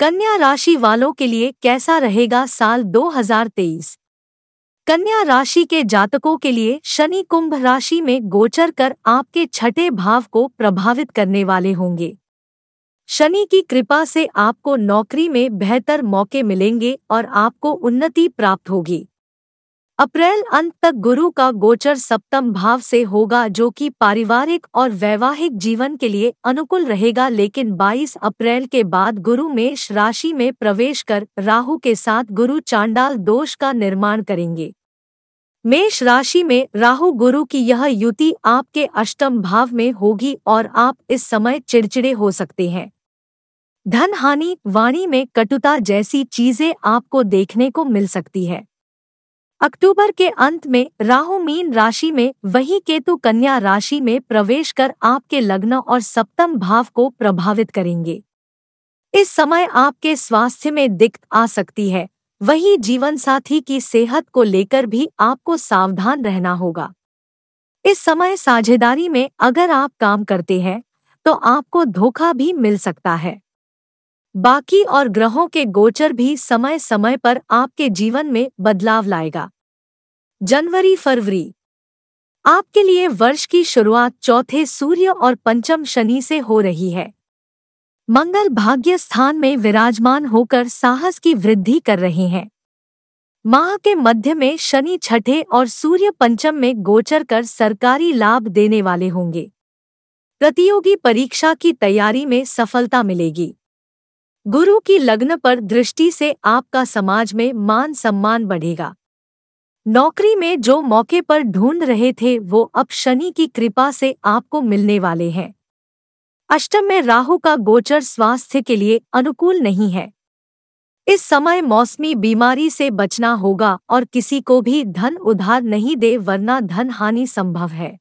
कन्या राशि वालों के लिए कैसा रहेगा साल 2023? कन्या राशि के जातकों के लिए शनि कुंभ राशि में गोचर कर आपके छठे भाव को प्रभावित करने वाले होंगे शनि की कृपा से आपको नौकरी में बेहतर मौके मिलेंगे और आपको उन्नति प्राप्त होगी अप्रैल अंत तक गुरु का गोचर सप्तम भाव से होगा जो कि पारिवारिक और वैवाहिक जीवन के लिए अनुकूल रहेगा लेकिन 22 अप्रैल के बाद गुरु मेष राशि में प्रवेश कर राहु के साथ गुरु चांडाल दोष का निर्माण करेंगे मेष राशि में राहु गुरु की यह युति आपके अष्टम भाव में होगी और आप इस समय चिड़चिड़े हो सकते हैं धन हानि वाणी में कटुता जैसी चीजें आपको देखने को मिल सकती है अक्टूबर के अंत में राहु मीन राशि में वही केतु कन्या राशि में प्रवेश कर आपके लग्न और सप्तम भाव को प्रभावित करेंगे इस समय आपके स्वास्थ्य में दिक्कत आ सकती है वही जीवन साथी की सेहत को लेकर भी आपको सावधान रहना होगा इस समय साझेदारी में अगर आप काम करते हैं तो आपको धोखा भी मिल सकता है बाकी और ग्रहों के गोचर भी समय समय पर आपके जीवन में बदलाव लाएगा जनवरी फरवरी आपके लिए वर्ष की शुरुआत चौथे सूर्य और पंचम शनि से हो रही है मंगल भाग्य स्थान में विराजमान होकर साहस की वृद्धि कर रहे हैं माह के मध्य में शनि छठे और सूर्य पंचम में गोचर कर सरकारी लाभ देने वाले होंगे प्रतियोगी परीक्षा की तैयारी में सफलता मिलेगी गुरु की लग्न पर दृष्टि से आपका समाज में मान सम्मान बढ़ेगा नौकरी में जो मौके पर ढूंढ रहे थे वो अब शनि की कृपा से आपको मिलने वाले हैं अष्टम में राहु का गोचर स्वास्थ्य के लिए अनुकूल नहीं है इस समय मौसमी बीमारी से बचना होगा और किसी को भी धन उधार नहीं दे वरना धन हानि संभव है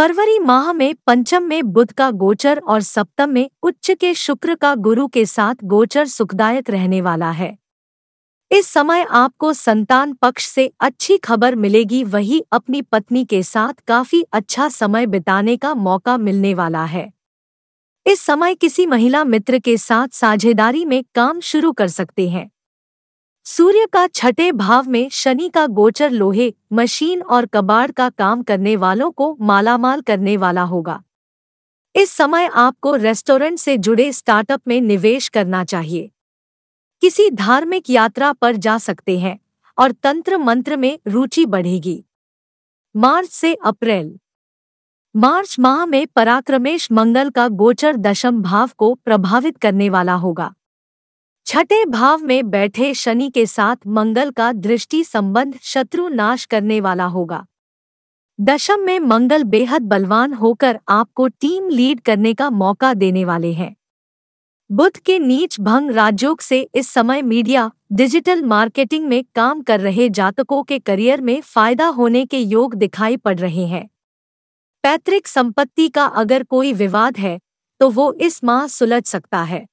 फरवरी माह में पंचम में बुध का गोचर और सप्तम में उच्च के शुक्र का गुरु के साथ गोचर सुखदायक रहने वाला है इस समय आपको संतान पक्ष से अच्छी खबर मिलेगी वही अपनी पत्नी के साथ काफी अच्छा समय बिताने का मौका मिलने वाला है इस समय किसी महिला मित्र के साथ साझेदारी में काम शुरू कर सकते हैं सूर्य का छठे भाव में शनि का गोचर लोहे मशीन और कबाड़ का काम करने वालों को मालामाल करने वाला होगा इस समय आपको रेस्टोरेंट से जुड़े स्टार्टअप में निवेश करना चाहिए किसी धार्मिक यात्रा पर जा सकते हैं और तंत्र मंत्र में रुचि बढ़ेगी मार्च से अप्रैल मार्च माह में पराक्रमेश मंगल का गोचर दशम भाव को प्रभावित करने वाला होगा छठे भाव में बैठे शनि के साथ मंगल का दृष्टि संबंध शत्रु नाश करने वाला होगा दशम में मंगल बेहद बलवान होकर आपको टीम लीड करने का मौका देने वाले हैं बुध के नीच भंग राज्योग से इस समय मीडिया डिजिटल मार्केटिंग में काम कर रहे जातकों के करियर में फायदा होने के योग दिखाई पड़ रहे हैं पैतृक संपत्ति का अगर कोई विवाद है तो वो इस माह सुलझ सकता है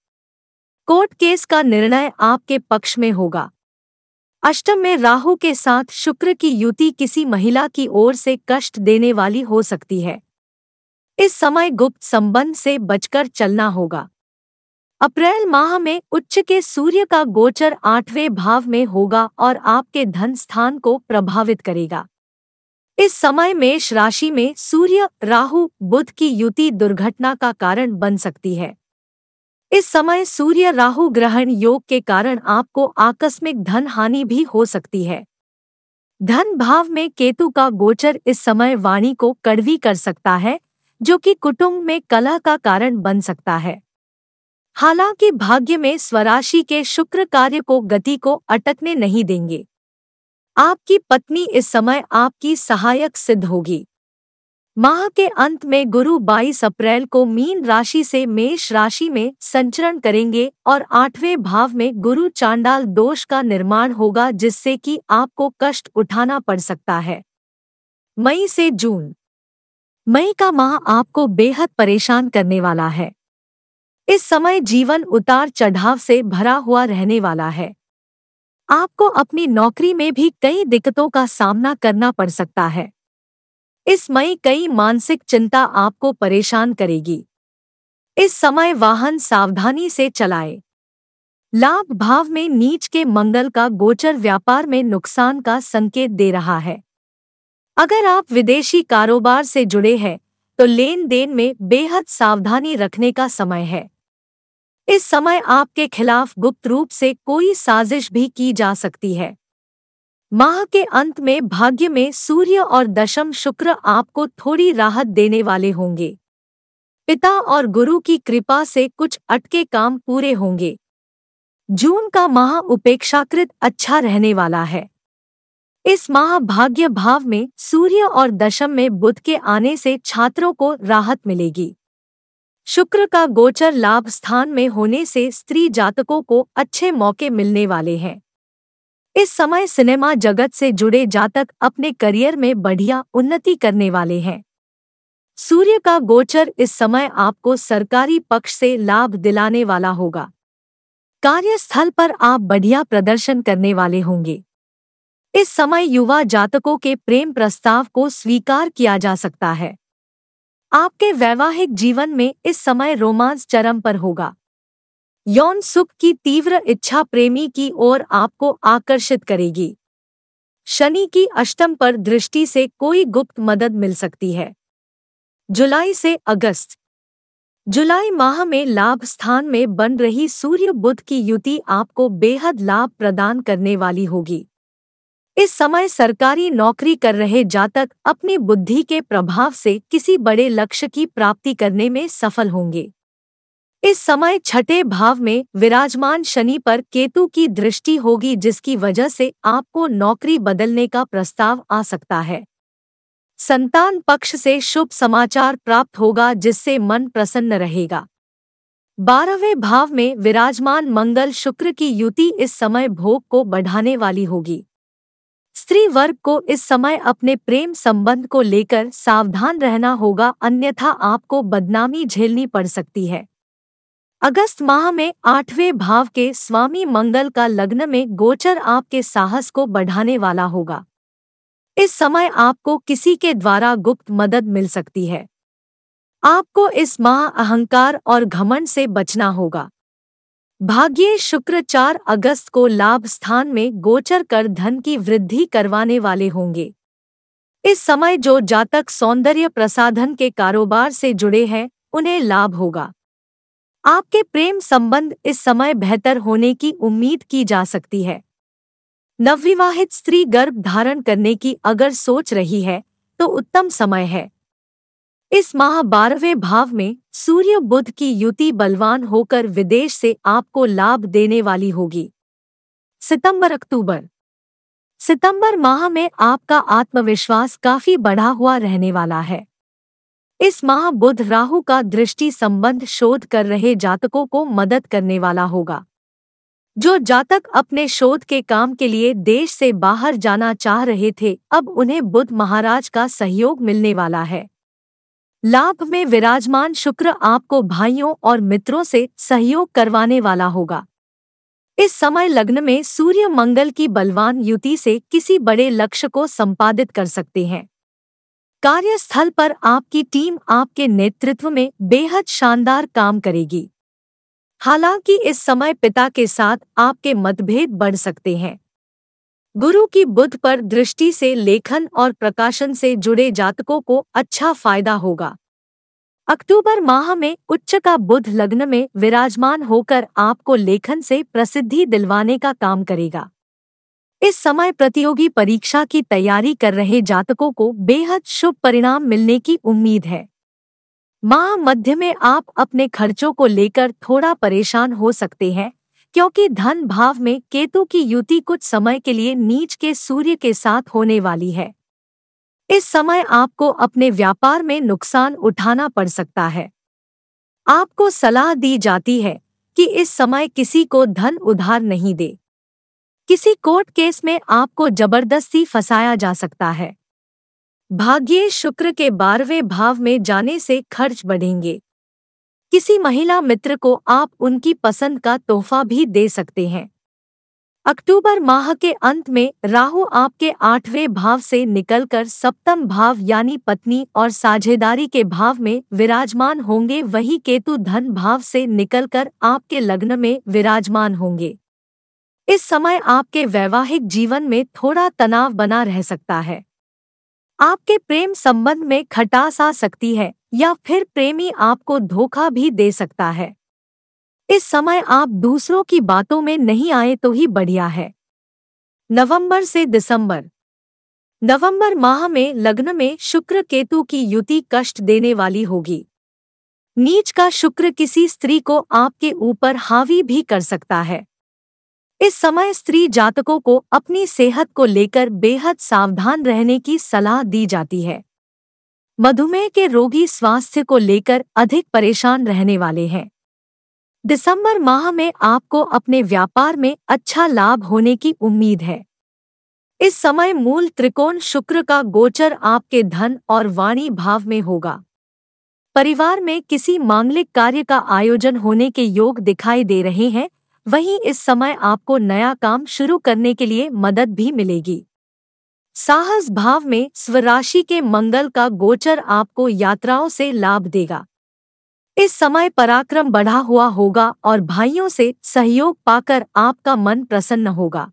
कोर्ट केस का निर्णय आपके पक्ष में होगा अष्टम में राहु के साथ शुक्र की युति किसी महिला की ओर से कष्ट देने वाली हो सकती है इस समय गुप्त संबंध से बचकर चलना होगा अप्रैल माह में उच्च के सूर्य का गोचर आठवें भाव में होगा और आपके धन स्थान को प्रभावित करेगा इस समय मेष राशि में सूर्य राहु बुध की युति दुर्घटना का कारण बन सकती है इस समय सूर्य राहु ग्रहण योग के कारण आपको आकस्मिक धन हानि भी हो सकती है धन भाव में केतु का गोचर इस समय वाणी को कड़वी कर सकता है जो कि कुटुंब में कला का कारण बन सकता है हालांकि भाग्य में स्वराशि के शुक्र कार्य को गति को अटकने नहीं देंगे आपकी पत्नी इस समय आपकी सहायक सिद्ध होगी माह के अंत में गुरु 22 अप्रैल को मीन राशि से मेष राशि में संचरण करेंगे और आठवें भाव में गुरु चांडाल दोष का निर्माण होगा जिससे कि आपको कष्ट उठाना पड़ सकता है मई से जून मई का माह आपको बेहद परेशान करने वाला है इस समय जीवन उतार चढ़ाव से भरा हुआ रहने वाला है आपको अपनी नौकरी में भी कई दिक्कतों का सामना करना पड़ सकता है इस मई कई मानसिक चिंता आपको परेशान करेगी इस समय वाहन सावधानी से चलाए लाभ भाव में नीच के मंगल का गोचर व्यापार में नुकसान का संकेत दे रहा है अगर आप विदेशी कारोबार से जुड़े हैं तो लेन देन में बेहद सावधानी रखने का समय है इस समय आपके खिलाफ गुप्त रूप से कोई साजिश भी की जा सकती है माह के अंत में भाग्य में सूर्य और दशम शुक्र आपको थोड़ी राहत देने वाले होंगे पिता और गुरु की कृपा से कुछ अटके काम पूरे होंगे जून का माह उपेक्षाकृत अच्छा रहने वाला है इस माह भाग्य भाव में सूर्य और दशम में बुध के आने से छात्रों को राहत मिलेगी शुक्र का गोचर लाभ स्थान में होने से स्त्री जातकों को अच्छे मौके मिलने वाले हैं इस समय सिनेमा जगत से जुड़े जातक अपने करियर में बढ़िया उन्नति करने वाले हैं सूर्य का गोचर इस समय आपको सरकारी पक्ष से लाभ दिलाने वाला होगा कार्यस्थल पर आप बढ़िया प्रदर्शन करने वाले होंगे इस समय युवा जातकों के प्रेम प्रस्ताव को स्वीकार किया जा सकता है आपके वैवाहिक जीवन में इस समय रोमांस चरम पर होगा यौन सुख की तीव्र इच्छा प्रेमी की ओर आपको आकर्षित करेगी शनि की अष्टम पर दृष्टि से कोई गुप्त मदद मिल सकती है जुलाई से अगस्त जुलाई माह में लाभ स्थान में बन रही सूर्य बुध की युति आपको बेहद लाभ प्रदान करने वाली होगी इस समय सरकारी नौकरी कर रहे जातक अपनी बुद्धि के प्रभाव से किसी बड़े लक्ष्य की प्राप्ति करने में सफल होंगे इस समय छठे भाव में विराजमान शनि पर केतु की दृष्टि होगी जिसकी वजह से आपको नौकरी बदलने का प्रस्ताव आ सकता है संतान पक्ष से शुभ समाचार प्राप्त होगा जिससे मन प्रसन्न रहेगा बारहवें भाव में विराजमान मंगल शुक्र की युति इस समय भोग को बढ़ाने वाली होगी स्त्री वर्ग को इस समय अपने प्रेम संबंध को लेकर सावधान रहना होगा अन्यथा आपको बदनामी झेलनी पड़ सकती है अगस्त माह में आठवें भाव के स्वामी मंगल का लग्न में गोचर आपके साहस को बढ़ाने वाला होगा इस समय आपको किसी के द्वारा गुप्त मदद मिल सकती है आपको इस माह अहंकार और घमंड से बचना होगा भाग्य शुक्र चार अगस्त को लाभ स्थान में गोचर कर धन की वृद्धि करवाने वाले होंगे इस समय जो जातक सौंदर्य प्रसाधन के कारोबार से जुड़े हैं उन्हें लाभ होगा आपके प्रेम संबंध इस समय बेहतर होने की उम्मीद की जा सकती है नवविवाहित स्त्री गर्भ धारण करने की अगर सोच रही है तो उत्तम समय है इस माह बारहवें भाव में सूर्य बुद्ध की युति बलवान होकर विदेश से आपको लाभ देने वाली होगी सितंबर अक्टूबर सितंबर माह में आपका आत्मविश्वास काफी बढ़ा हुआ रहने वाला है इस माह बुध राहु का दृष्टि संबंध शोध कर रहे जातकों को मदद करने वाला होगा जो जातक अपने शोध के काम के लिए देश से बाहर जाना चाह रहे थे अब उन्हें बुध महाराज का सहयोग मिलने वाला है लाभ में विराजमान शुक्र आपको भाइयों और मित्रों से सहयोग करवाने वाला होगा इस समय लग्न में सूर्य मंगल की बलवान युति से किसी बड़े लक्ष्य को संपादित कर सकते हैं कार्यस्थल पर आपकी टीम आपके नेतृत्व में बेहद शानदार काम करेगी हालांकि इस समय पिता के साथ आपके मतभेद बढ़ सकते हैं गुरु की बुद्ध पर दृष्टि से लेखन और प्रकाशन से जुड़े जातकों को अच्छा फायदा होगा अक्टूबर माह में उच्च का बुध लग्न में विराजमान होकर आपको लेखन से प्रसिद्धि दिलवाने का काम करेगा इस समय प्रतियोगी परीक्षा की तैयारी कर रहे जातकों को बेहद शुभ परिणाम मिलने की उम्मीद है माह मध्य में आप अपने खर्चों को लेकर थोड़ा परेशान हो सकते हैं क्योंकि धन भाव में केतु की युति कुछ समय के लिए नीच के सूर्य के साथ होने वाली है इस समय आपको अपने व्यापार में नुकसान उठाना पड़ सकता है आपको सलाह दी जाती है कि इस समय किसी को धन उधार नहीं दे किसी कोर्ट केस में आपको जबरदस्ती फंसाया जा सकता है भाग्य शुक्र के बारहवें भाव में जाने से खर्च बढ़ेंगे किसी महिला मित्र को आप उनकी पसंद का तोहफा भी दे सकते हैं अक्टूबर माह के अंत में राहु आपके आठवें भाव से निकलकर सप्तम भाव यानी पत्नी और साझेदारी के भाव में विराजमान होंगे वही केतु धन भाव से निकलकर आपके लग्न में विराजमान होंगे इस समय आपके वैवाहिक जीवन में थोड़ा तनाव बना रह सकता है आपके प्रेम संबंध में खटास आ सकती है या फिर प्रेमी आपको धोखा भी दे सकता है इस समय आप दूसरों की बातों में नहीं आए तो ही बढ़िया है नवंबर से दिसंबर नवंबर माह में लग्न में शुक्र केतु की युति कष्ट देने वाली होगी नीच का शुक्र किसी स्त्री को आपके ऊपर हावी भी कर सकता है इस समय स्त्री जातकों को अपनी सेहत को लेकर बेहद सावधान रहने की सलाह दी जाती है मधुमेह के रोगी स्वास्थ्य को लेकर अधिक परेशान रहने वाले हैं दिसंबर माह में आपको अपने व्यापार में अच्छा लाभ होने की उम्मीद है इस समय मूल त्रिकोण शुक्र का गोचर आपके धन और वाणी भाव में होगा परिवार में किसी मांगलिक कार्य का आयोजन होने के योग दिखाई दे रहे हैं वहीं इस समय आपको नया काम शुरू करने के लिए मदद भी मिलेगी साहस भाव में स्वराशि के मंगल का गोचर आपको यात्राओं से लाभ देगा इस समय पराक्रम बढ़ा हुआ होगा और भाइयों से सहयोग पाकर आपका मन प्रसन्न होगा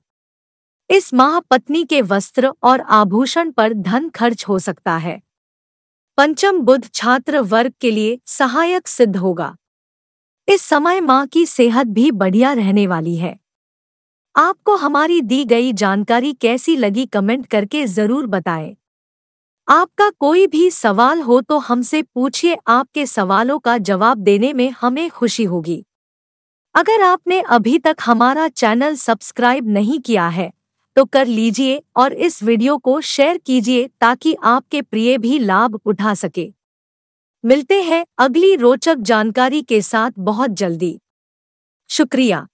इस माह पत्नी के वस्त्र और आभूषण पर धन खर्च हो सकता है पंचम बुद्ध छात्र वर्ग के लिए सहायक सिद्ध होगा इस समय माँ की सेहत भी बढ़िया रहने वाली है आपको हमारी दी गई जानकारी कैसी लगी कमेंट करके जरूर बताएं। आपका कोई भी सवाल हो तो हमसे पूछिए आपके सवालों का जवाब देने में हमें खुशी होगी अगर आपने अभी तक हमारा चैनल सब्सक्राइब नहीं किया है तो कर लीजिए और इस वीडियो को शेयर कीजिए ताकि आपके प्रिय भी लाभ उठा सके मिलते हैं अगली रोचक जानकारी के साथ बहुत जल्दी शुक्रिया